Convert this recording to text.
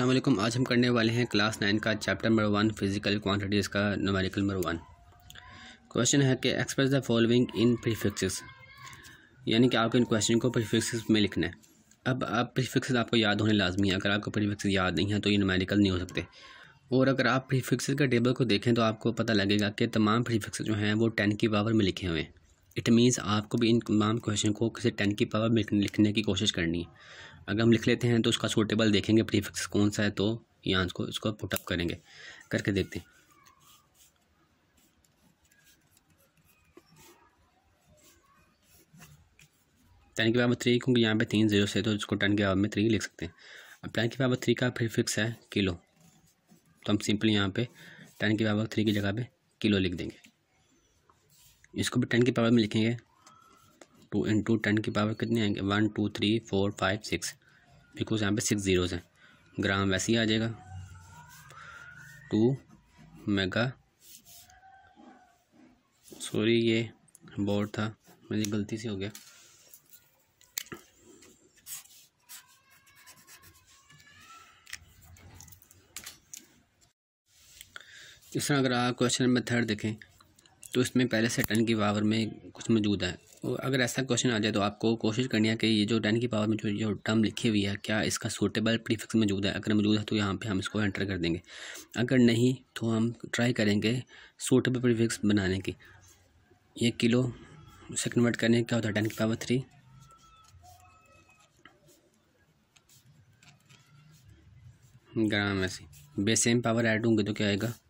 असलम आज हम करने वाले हैं क्लास नाइन का chapter number one physical quantities का नमारिकल नंबर वन क्वेश्चन है कि express the following in prefixes यानी कि आपको इन क्वेश्चन को प्रीफिक्सेस में लिखना है अब आप प्रीफिक्सेस आपको याद होने लाजमी है अगर आपको प्रीफिक्स याद नहीं है तो ये नमारिकल नहीं हो सकते और अगर आप प्रीफिक्सेस के टेबल को देखें तो आपको पता लगेगा कि तमाम प्रीफिक्स जो हैं वो टेन की पावर में लिखे हुए हैं इट मीन्स आपको भी इन तमाम क्वेश्चन को किसी टेन की पावर में लिखने की कोशिश करनी है अगर हम लिख लेते हैं तो उसका सूटेबल देखेंगे प्रीफिक्स कौन सा है तो यहाँ उसको इसको पुटअप करेंगे करके देखते हैं टेन की पावर थ्री क्योंकि यहाँ पे तीन जीरो से तो इसको टेन के पावर में थ्री लिख सकते हैं अब टेन की पावर थ्री का प्रीफिक्स है किलो तो हम सिंपली यहाँ पे टेन की पावर थ्री की जगह पे किलो लिख देंगे इसको भी टेन की पावर में लिखेंगे टू इंटू टेन की पावर कितनी आएंगे one two three four five six because यहाँ पे सिक्स ज़ीरोज़ हैं ग्राम वैसे ही आ जाएगा टू मेगा सॉरी ये बोर्ड था मेरी गलती से हो गया इस तरह अगर आप क्वेश्चन नंबर थर्ड देखें तो इसमें पहले से टेन की पावर में कुछ मौजूद है और अगर ऐसा क्वेश्चन आ जाए तो आपको कोशिश करनी है कि ये जो टेन की पावर में जो जो टर्म लिखी हुई है क्या इसका सूटेबल प्रीफिक्स मौजूद है अगर मौजूद है तो यहाँ पे हम इसको एंटर कर देंगे अगर नहीं तो हम ट्राई करेंगे सूटेबल प्रीफिक्स बनाने की ये किलो से कन्वर्ट करने क्या होता है टेन की पावर थ्री ग्राम ऐसी बेसेम पावर ऐड होंगे तो क्या आएगा